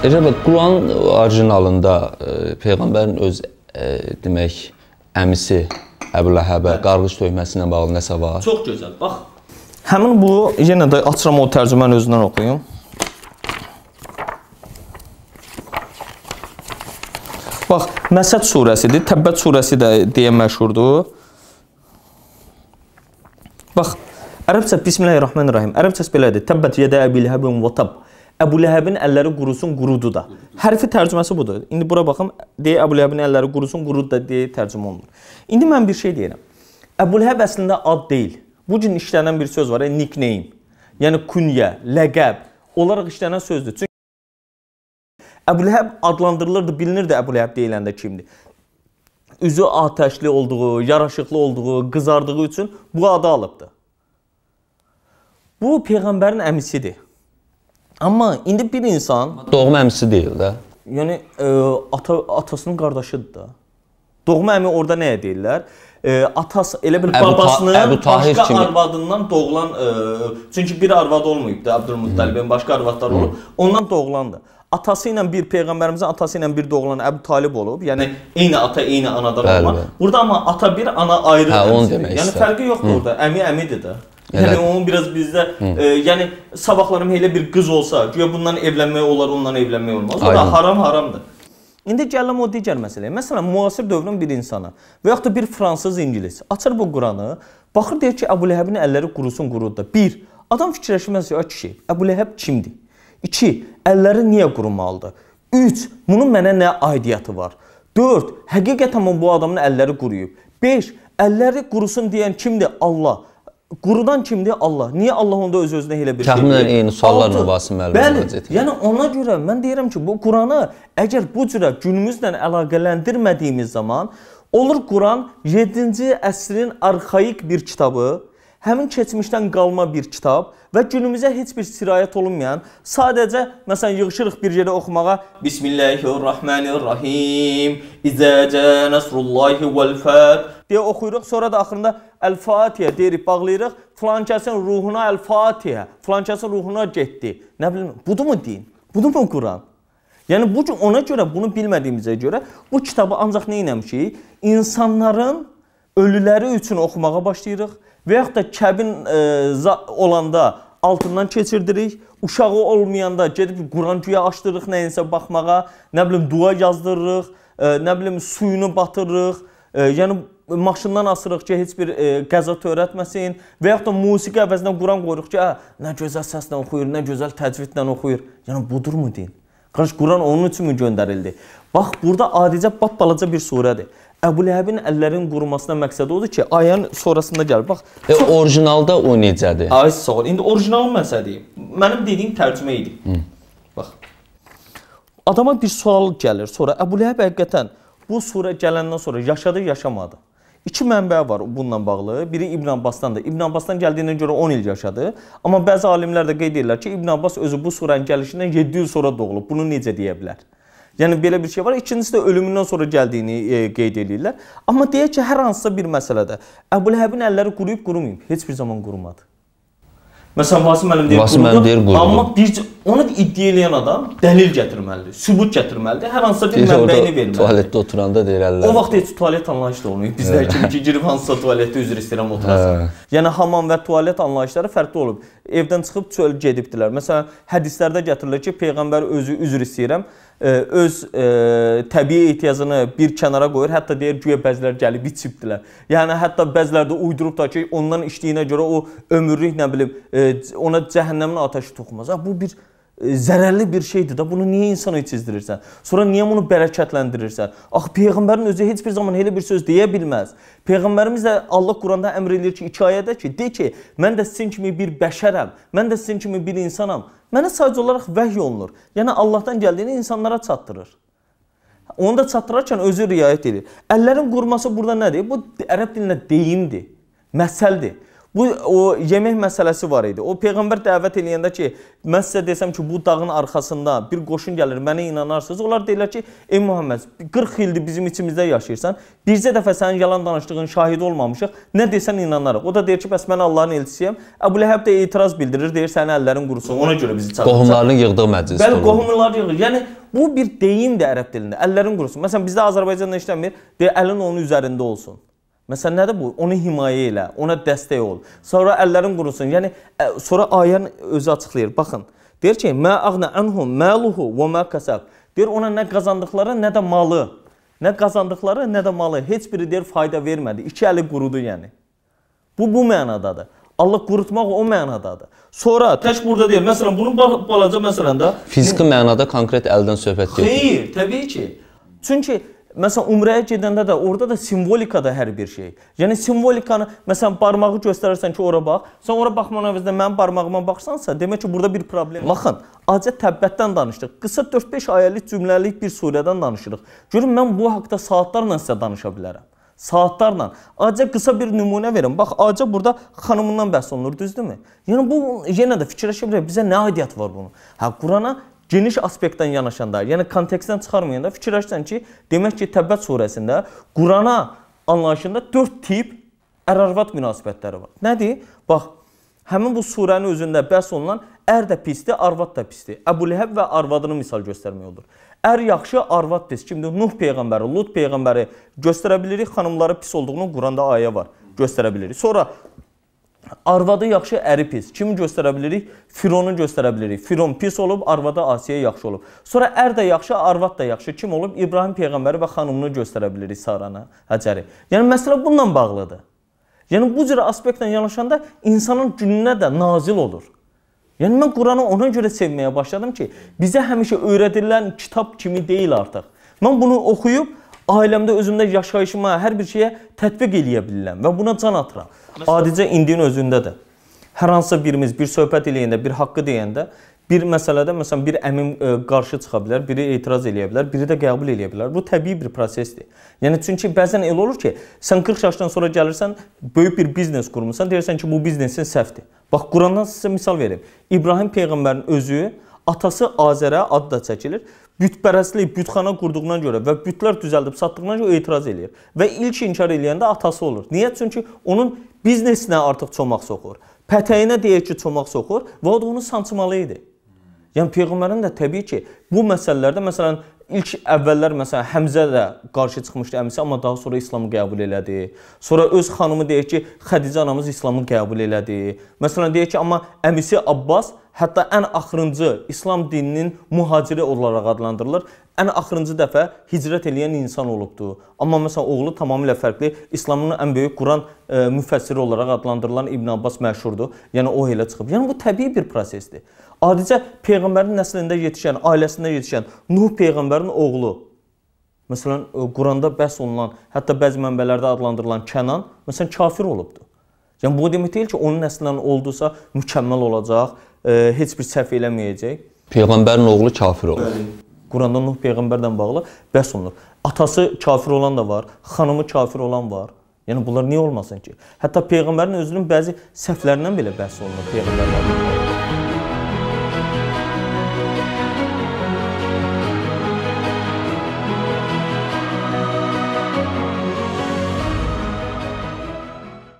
Əcəbə Quran orijinalında e, peyğəmbərin öz ə, e, demək əmisi Əbu Ləhəbə qarğış töhməsi ilə bağlı nəsə var? Çox gözəl. Bax. Həmin bu yenə də açıram o tərcüməni özündən oxuyum. Bax, Məsəd surəsidir. Təbbət surəsi də deyə məşhurdur. Bax, ərəbcə Bismillahir-Rahmanir-Rahim. Ərəbcəsi belədir. Təbbət yedə Əbi Ləhəbin və təbb. Əbu Ləhəbin əlləri qurusun, qurudu da. Hərfi tərcüməsi budur. İndi bura baxım, deyə Əbu Ləhəbin əlləri qurusun, qurudu da deyə tərcümə olunur. İndi mən bir şey deyirəm. Əbu Ləhəb əslində ad deyil. Bu gün işlənən bir söz var, e, nickname. Yəni künyə, ləqəb olaraq işlənən sözdür. Çünki Əbu Ləhəb adlandırılırdı, bilinirdi Əbu Ləhəb deyiləndə kimdir. Üzü atəşli olduğu, yaraşıqlı olduğu, qızardığı üçün bu adı alıbdı. Bu peyğəmbərin əmisidir. Amma indi bir insan doğma əmisi deyil də. Yəni ə, e, ata atasının qardaşıdır da. Doğma əmi orada nəyə deyirlər? Ə, e, atası elə bil babasının Əbu Ta Tahir başqa kimi. arvadından doğulan ə, e, çünki bir arvad olmayıb da Əbdülmüttəlibin başqa arvadları olub. Ondan doğulandı. Atası ilə bir peyğəmbərimizin atası ilə bir doğulan Əbu Talib olub. Yəni eyni ata, eyni anadan olma. Burada amma ata bir, ana ayrı. Hə, onu demək Yəni istəyirəm. fərqi yoxdur orada. Əmi əmidir də. Elə. Yəni onun biraz bizdə Hı. e, yəni sabahlarım elə bir qız olsa, guya bundan evlənmək olar, ondan evlənmək olmaz. O da haram haramdır. İndi gələm o digər məsələyə. Məsələn, müasir dövrün bir insana və yaxud da bir fransız ingilis açır bu Quranı, baxır deyir ki, Əbu Ləhəbin əlləri qurusun qurudur. 1. Adam fikirləşməz ya kişi, Əbu Ləhəb kimdir? 2. Əlləri niyə qurumalıdır? 3. Bunun mənə nə aidiyyəti var? 4. Həqiqətən bu adamın əlləri quruyub. 5. Əlləri qurusun deyən kimdir? Allah. Qurudan kimdir? Allah. Niyə Allah onda öz-özünə elə bir Təxminən şey? Təxminən eyni suallarla Basim müəllim müraciət edir. Bəli. Yəni ona görə mən deyirəm ki, bu Quranı əgər bu cürə günümüzlə əlaqələndirmədiyimiz zaman olur Quran 7-ci əsrin arxaik bir kitabı, həmin keçmişdən qalma bir kitab və günümüzə heç bir sirayət olunmayan, sadəcə məsələn yığışırıq bir yerə oxumağa Bismillahirrahmanirrahim. İzəcə nəsrullahi vəl fəth deyə oxuyuruq. Sonra da axırında Əl-Fatihə deyirik, bağlayırıq. Flankəsin ruhuna Əl-Fatihə, flankəsin ruhuna getdi. Nə bilim, budumu din? Budumu Quran? Yəni bu gün ona görə bunu bilmədiyimizə görə bu kitabı ancaq nə etmişik? İnsanların ölüləri üçün oxumağa başlayırıq və yaxud da kəbin e, olanda altından keçirdirik. Uşağı olmayanda gedib Quran güya açdırırıq nəyinsə baxmağa, nə bilim dua yazdırırıq, ə, e, nə bilim suyunu batırırıq. Ə, e, yəni maşından asırıq ki, heç bir e, qəza törətməsin və yaxud da musiqi əvəzinə Quran qoyuruq ki, ə, hə, nə gözəl səslə oxuyur, nə gözəl təcvidlə oxuyur. Yəni budurmu din? Qardaş Quran onun üçün mü göndərildi? Bax, burada adicə bap balaca bir surədir. Əbu Ləhəbin əllərinin qurumasına məqsədi odur ki, ayənin sonrasında gəl. Bax, e, çox... orijinalda o necədir? Ay sağ ol. İndi orijinalın məsələsi mənim dediyim tərcümə idi. Hı. Bax. Adama bir sual gəlir. Sonra Əbu Ləhəb həqiqətən bu surə gələndən sonra yaşadı, yaşamadı? İki mənbə var bununla bağlı. Biri İbn Abbasdandır. İbn Abbasdan gəldiyinə görə 10 il yaşadı. Amma bəzi alimlər də qeyd edirlər ki, İbn Abbas özü bu surənin gəlişindən 7 il sonra doğulub. Bunu necə deyə bilər? Yəni belə bir şey var. İkincisi də ölümündən sonra gəldiyini e, qeyd eləyirlər. Amma deyək ki, hər hansısa bir məsələdə Əbu Ləhəbin əlləri quruyub qurumayıb, heç bir zaman qurumadı. Məsələn Vasim müəllim deyir, Vasim müəllim deyir, qurdu. Amma bir onu iddia eləyən adam dəlil gətirməlidir, sübut gətirməlidir, hər hansısa bir mənbəyini verməlidir. Tualetdə oturanda deyirlər. O vaxt heç tualet anlayışı da olmayıb. Bizlər kimi ki, girib hansısa tualetdə üzr istəyirəm oturasan. Hə. Yəni hamam və tualet anlayışları fərqli olub. Evdən çıxıb çöl gedibdilər. Məsələn, hədislərdə gətirilir ki, peyğəmbər özü üzr istəyirəm e, öz e, təbii ehtiyacını bir kənara qoyur. Hətta deyir güya bəzilər gəlib içibdilər. Yəni hətta bəzilər də uydurub da ki, ondan içdiyinə görə o ömürlük nə bilim e, ona cəhənnəmin atəşi toxunacaq. Bu bir e, zərərli bir şeydir də. Bunu niyə insana içizdirirsən? Sonra niyə bunu bərəkətləndirirsən? Axı peyğəmbərin özü heç bir zaman elə bir söz deyə bilməz. Peyğəmbərimiz də Allah Quranda əmr eləyir ki, hekayədə ki, de ki, mən də sizin kimi bir bəşərəm, mən də sizin kimi bir insanam. Mənə sadəcə olaraq vəhy olunur. Yəni Allahdan gəldiyini insanlara çatdırır. Onu da çatdırarkən özü riayət edir. Əllərin qurması burada nədir? Bu ərəb dilində deyimdir, məsəldir. Bu o yemək məsələsi var idi. O peyğəmbər dəvət eləyəndə ki, mən sizə desəm ki, bu dağın arxasında bir qoşun gəlir, mənə inanarsınız. Onlar deyirlər ki, ey Məhəmməd, 40 ildir bizim içimizdə yaşayırsan. Bircə dəfə sənin yalan danışdığın şahid olmamışıq. Nə desən inanarıq. O da deyir ki, bəs mən Allahın elçisiyəm. Əbu Ləhəb də etiraz bildirir, deyir sənin əllərin qurusun. Ona görə bizi çağırır. Qohumlarını yığdığı məclisdə. Bəli, qohumları yığır. Yəni bu bir deyimdir ərəb dilində. Əllərin qurusun. Məsələn, bizdə Azərbaycanda işləmir. Deyir əlin onun üzərində olsun. Məsələn, nədir bu? Onu himayə elə, ona dəstək ol. Sonra əllərin qurusun. Yəni sonra ayənin özü açıqlayır. Baxın. Deyir ki, "Mə ağna anhum maluhu və mə kasab." Deyir ona nə qazandıqları, nə də malı. Nə qazandıqları, nə də malı heç biri deyir fayda vermədi. İki əli qurudu yəni. Bu bu mənadadır. Allah qurutmaq o mənadadır. Sonra tək burada deyir, məsələn, bunun balaca məsələn də fiziki mənada konkret əldən söhbət gedir. Xeyr, təbii ki. Çünki Məsələn, umrəyə gedəndə də orada da simvolikadır hər bir şey. Yəni simvolikanı, məsələn, barmağı göstərirsən ki, ora bax. Sən ora baxmanın əvəzinə mənim barmağıma baxsansa, demək ki, burada bir problem. Baxın, acə təbbətdən danışdıq. Qısa 4-5 ayəlik cümləlik bir surədən danışırıq. Görün mən bu haqqda saatlarla sizə danışa bilərəm. Saatlarla. Acə qısa bir nümunə verim. Bax, acə burada xanımından bəhs olunur, düzdürmü? Yəni bu yenə də fikirləşə bilərəm, bizə nə aidiyyət var bunun? Hə, Qurana geniş aspektdən yanaşanda, yəni kontekstdən çıxarmayanda fikirləşsən ki, demək ki, Təbbət surəsində Qurana anlayışında 4 tip ər-arvad münasibətləri var. Nədir? Bax, həmin bu surənin özündə bəhs olunan ər də pisdir, arvad da pisdir. Əbu Ləhəb və arvadını misal göstərmək olur. Ər yaxşı, arvad pis. Kimdir? Nuh peyğəmbəri, Lut peyğəmbəri göstərə bilirik xanımları pis olduğunu Quranda ayə var. Göstərə bilirik. Sonra Arvadı yaxşı, əri pis. Kimi göstərə bilirik? Fironu göstərə bilirik. Firon pis olub, arvada Asiya yaxşı olub. Sonra ər er də yaxşı, arvad da yaxşı. Kim olub? İbrahim peyğəmbəri və xanımını göstərə bilirik Sarana, Həcəri. Yəni məsələ bununla bağlıdır. Yəni bu cür aspektlə yanaşanda insanın gününə də nazil olur. Yəni mən Quranı ona görə sevməyə başladım ki, bizə həmişə öyrədilən kitab kimi deyil artıq. Mən bunu oxuyub ailəmdə, özümdə, yaşayışıma, hər bir şeyə tətbiq eləyə bilirəm və buna can atıram. Adicə indiyin özündə də hər hansısa birimiz bir söhbət eləyəndə, bir haqqı deyəndə bir məsələdə məsələn bir əmim ə, e, qarşı çıxa bilər, biri etiraz eləyə bilər, biri də qəbul eləyə bilər. Bu təbii bir prosesdir. Yəni çünki bəzən elə olur ki, sən 40 yaşdan sonra gəlirsən, böyük bir biznes qurmusan, deyirsən ki, bu biznesin səhvdir. Bax Qurandan sizə misal verim. İbrahim peyğəmbərin özü Atası Azərə ad da çəkilir. Bütpərəstlik, bütxana qurduğuna görə və bütlər düzəldib satdığına görə etiraz eləyir. Və ilk inkar eləyəndə atası olur. Niyə? Çünki onun biznesinə artıq çomaq soxur. Pətəyinə deyək ki, çomaq soxur və o da onu sancmalı idi. Yəni peyğəmbərin də təbii ki, bu məsələlərdə məsələn ilk əvvəllər məsələn Həmzə də qarşı çıxmışdı əmisi, amma daha sonra İslamı qəbul elədi. Sonra öz xanımı deyək ki, Xədicə anamız İslamı qəbul elədi. Məsələn deyək ki, amma əmisi Abbas hətta ən axırıncı İslam dininin mühaciri olaraq adlandırılır. Ən axırıncı dəfə hicrət eləyən insan olubdu. Amma məsələn oğlu tamamilə fərqli. İslamın ən böyük Quran e, müfəssiri olaraq adlandırılan İbn Abbas məşhurdur. Yəni o elə çıxıb. Yəni bu təbii bir prosesdir. Adicə peyğəmbərin nəslində yetişən, ailəsində yetişən Nuh peyğəmbərin oğlu Məsələn, e, Quranda bəhs olunan, hətta bəzi mənbələrdə adlandırılan Kənan, məsələn, kafir olubdu. Yəni bu o demək deyil ki, onun nəslindən oldusa mükəmməl olacaq, e, heç bir səhv eləməyəcək. Peyğəmbərin oğlu kafir olur. Bəli. Quranda Nuh peyğəmbərlə bağlı bəs olunur. Atası kafir olan da var, xanımı kafir olan var. Yəni bunlar niyə olmasın ki? Hətta peyğəmbərin özünün bəzi səhvlərindən belə bəhs olunur peyğəmbərlərdən.